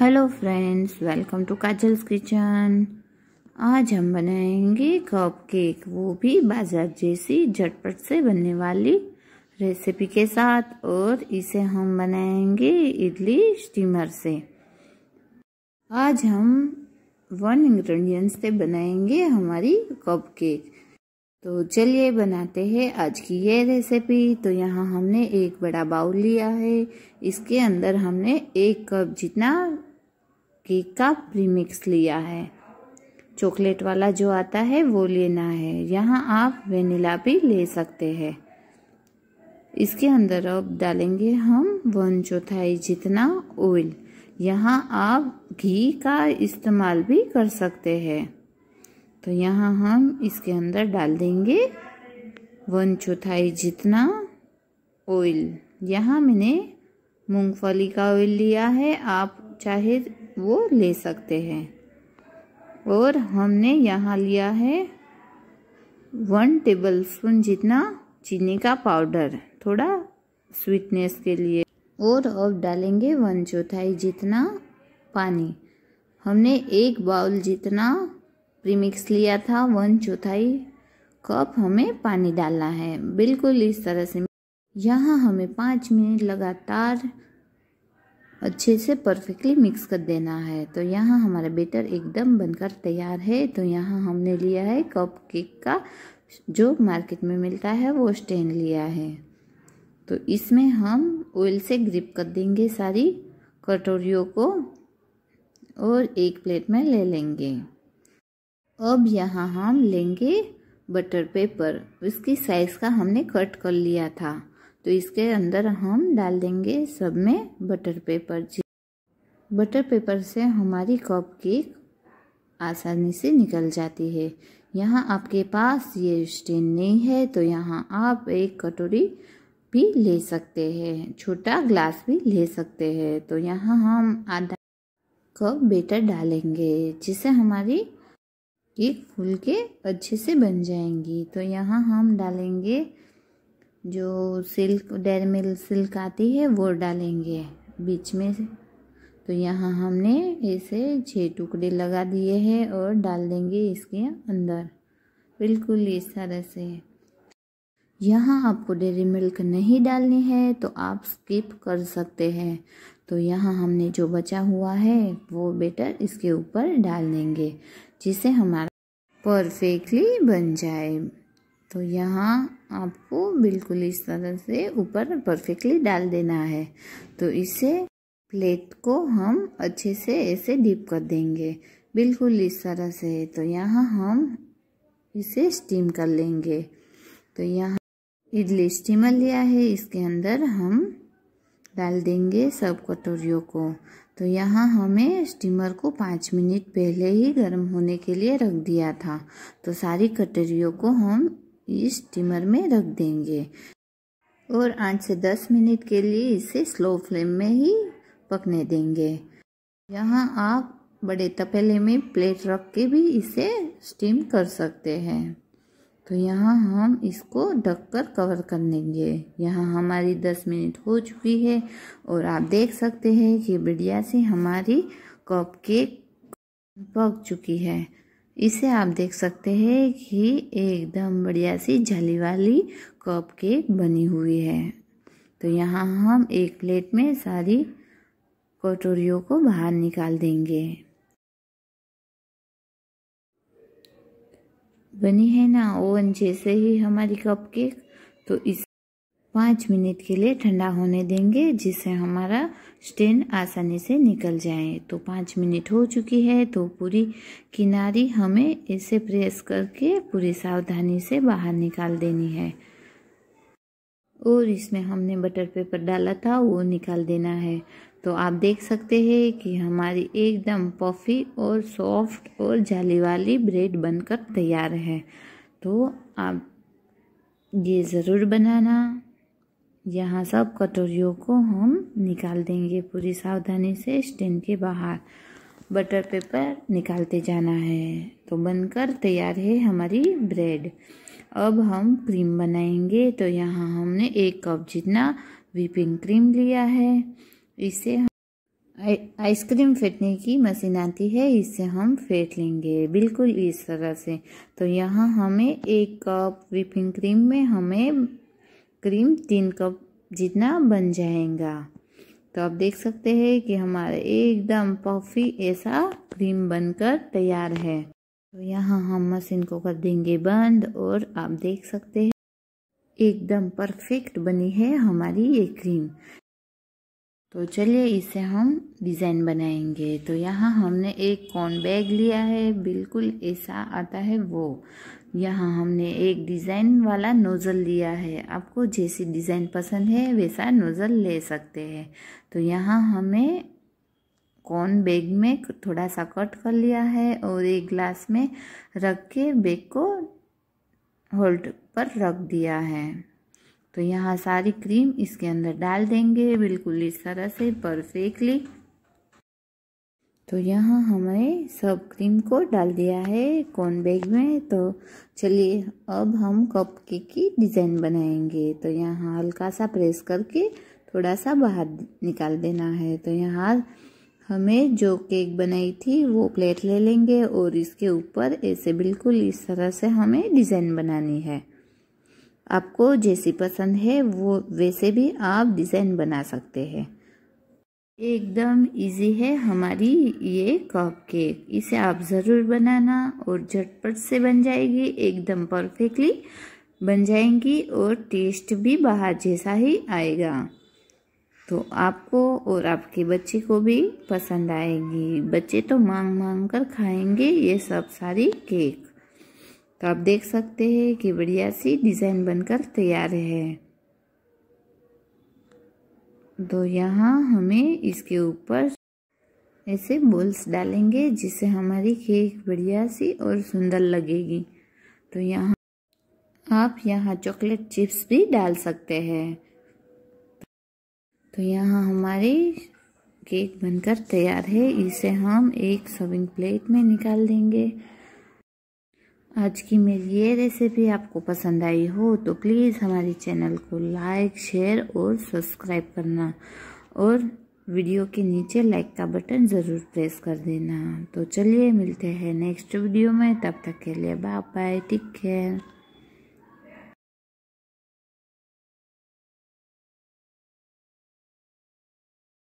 hello friends welcome to Kajal's kitchen आज हम बनाएंगे कप केक वो भी बाजार जैसी झटपट से बनने वाली रेसिपी के साथ और इसे हम बनाएंगे इडली स्टीमर से आज हम वन इंग्रेडिएंट्स से बनाएंगे हमारी कप केक तो चलिए बनाते हैं आज की ये रेसिपी तो यहाँ हमने एक बड़ा बाउल लिया है इसके अंदर हमने एक कप जितना केक का प्रीमिक्स लिया है चॉकलेट वाला जो आता है वो लेना है यहाँ आप वेनिला भी ले सकते हैं इसके अंदर अब डालेंगे हम वन चौथाई जितना ऑयल यहाँ आप घी का इस्तेमाल भी कर सकते हैं तो यहाँ हम इसके अंदर डाल देंगे वन चौथाई जितना ऑयल यहाँ मैंने मूंगफली का ऑयल लिया है आप चाहे वो ले सकते हैं और हमने यहाँ लिया है वन टेबल स्पून जितना चीनी का पाउडर थोड़ा स्वीटनेस के लिए और अब डालेंगे वन चौथाई जितना पानी हमने एक बाउल जितना प्रीमिक्स लिया था वन चौथाई कप हमें पानी डालना है बिल्कुल इस तरह से यहाँ हमें पाँच मिनट लगातार अच्छे से परफेक्टली मिक्स कर देना है तो यहाँ हमारा बेटर एकदम बनकर तैयार है तो यहाँ हमने लिया है कप केक का जो मार्केट में मिलता है वो स्टैंड लिया है तो इसमें हम ऑयल से ग्रिप कर देंगे सारी कटोरियों को और एक प्लेट में ले लेंगे अब यहाँ हम लेंगे बटर पेपर उसकी साइज़ का हमने कट कर लिया था तो इसके अंदर हम डाल देंगे सब में बटर पेपर बटर पेपर से हमारी कप केक आसानी से निकल जाती है यहाँ आपके पास ये स्टेन नहीं है तो यहाँ आप एक कटोरी भी ले सकते हैं छोटा ग्लास भी ले सकते हैं तो यहाँ हम आधा कप बेटर डालेंगे जिससे हमारी केक फूल के अच्छे से बन जाएंगी तो यहाँ हम डालेंगे जो सिल्क डेरी मिल्क सिल्क आती है वो डालेंगे बीच में से तो यहाँ हमने इसे छः टुकड़े लगा दिए हैं और डाल देंगे इसके अंदर बिल्कुल इस तरह से यहाँ आपको डेरी मिल्क नहीं डालनी है तो आप स्किप कर सकते हैं तो यहाँ हमने जो बचा हुआ है वो बेटर इसके ऊपर डाल देंगे जिसे हमारा परफेक्टली बन जाए तो यहाँ आपको बिल्कुल इस तरह से ऊपर परफेक्टली डाल देना है तो इसे प्लेट को हम अच्छे से ऐसे डीप कर देंगे बिल्कुल इस तरह से तो यहाँ हम इसे स्टीम कर लेंगे तो यहाँ इडली स्टीमर लिया है इसके अंदर हम डाल देंगे सब कटोरियों को तो यहाँ हमें स्टीमर को पाँच मिनट पहले ही गर्म होने के लिए रख दिया था तो सारी कटोरियों को हम स्टीमर में रख देंगे और आठ से दस मिनट के लिए इसे स्लो फ्लेम में ही पकने देंगे यहाँ आप बड़े तपेले में प्लेट रख के भी इसे स्टीम कर सकते हैं तो यहाँ हम इसको ढककर कवर कर लेंगे यहाँ हमारी 10 मिनट हो चुकी है और आप देख सकते हैं कि बढ़िया से हमारी कप केक पक चुकी है इसे आप देख सकते हैं कि एकदम बढ़िया सी झली वाली कप केक बनी हुई है तो यहाँ हम एक प्लेट में सारी कटोरियों को बाहर निकाल देंगे बनी है ना ओवन जैसे ही हमारी कप केक तो इस पाँच मिनट के लिए ठंडा होने देंगे जिससे हमारा स्टेन आसानी से निकल जाए तो पाँच मिनट हो चुकी है तो पूरी किनारी हमें इसे प्रेस करके पूरी सावधानी से बाहर निकाल देनी है और इसमें हमने बटर पेपर डाला था वो निकाल देना है तो आप देख सकते हैं कि हमारी एकदम पफी और सॉफ्ट और जाली वाली ब्रेड बनकर तैयार है तो आप ये ज़रूर बनाना यहाँ सब कटोरियों को हम निकाल देंगे पूरी सावधानी से स्टैंड के बाहर बटर पेपर निकालते जाना है तो बनकर तैयार है हमारी ब्रेड अब हम क्रीम बनाएंगे तो यहाँ हमने एक कप जितना व्हीपिंग क्रीम लिया है इसे आइसक्रीम फेंटने की मशीन आती है इससे हम फेंट लेंगे बिल्कुल इस तरह से तो यहाँ हमें एक कप व्हीपिंग क्रीम में हमें क्रीम तीन कप जितना बन जाएगा तो आप देख सकते हैं कि हमारा एकदम पफी ऐसा क्रीम बनकर तैयार है तो यहाँ हम मशीन को कर देंगे बंद और आप देख सकते हैं एकदम परफेक्ट बनी है हमारी ये क्रीम तो चलिए इसे हम डिज़ाइन बनाएंगे तो यहाँ हमने एक कॉन बैग लिया है बिल्कुल ऐसा आता है वो यहाँ हमने एक डिज़ाइन वाला नोज़ल लिया है आपको जैसी डिज़ाइन पसंद है वैसा नोज़ल ले सकते हैं तो यहाँ हमें कॉन बैग में थोड़ा सा कट कर लिया है और एक ग्लास में रख के बैग को होल्ड पर रख दिया है तो यहाँ सारी क्रीम इसके अंदर डाल देंगे बिल्कुल इस तरह से परफेक्टली तो यहाँ हमें सब क्रीम को डाल दिया है कॉन बैग में तो चलिए अब हम कप केक की डिज़ाइन बनाएंगे तो यहाँ हल्का सा प्रेस करके थोड़ा सा बाहर निकाल देना है तो यहाँ हमें जो केक बनाई थी वो प्लेट ले लेंगे और इसके ऊपर ऐसे बिल्कुल इस तरह से हमें डिज़ाइन बनानी है आपको जैसी पसंद है वो वैसे भी आप डिज़ाइन बना सकते हैं एकदम इजी है हमारी ये कप केक इसे आप ज़रूर बनाना और झटपट से बन जाएगी एकदम परफेक्टली बन जाएंगी और टेस्ट भी बाहर जैसा ही आएगा तो आपको और आपके बच्चे को भी पसंद आएगी बच्चे तो मांग मांग कर खाएंगे ये सब सारी केक तो आप देख सकते हैं कि बढ़िया सी डिज़ाइन बनकर तैयार है तो यहाँ हमें इसके ऊपर ऐसे बोल्स डालेंगे जिससे हमारी केक बढ़िया सी और सुंदर लगेगी तो यहाँ आप यहाँ चॉकलेट चिप्स भी डाल सकते हैं तो यहाँ हमारी केक बनकर तैयार है इसे हम एक सर्विंग प्लेट में निकाल देंगे आज की मेरी ये रेसिपी आपको पसंद आई हो तो प्लीज़ हमारे चैनल को लाइक शेयर और सब्सक्राइब करना और वीडियो के नीचे लाइक का बटन ज़रूर प्रेस कर देना तो चलिए मिलते हैं नेक्स्ट वीडियो में तब तक के लिए बाय बाय टेक केयर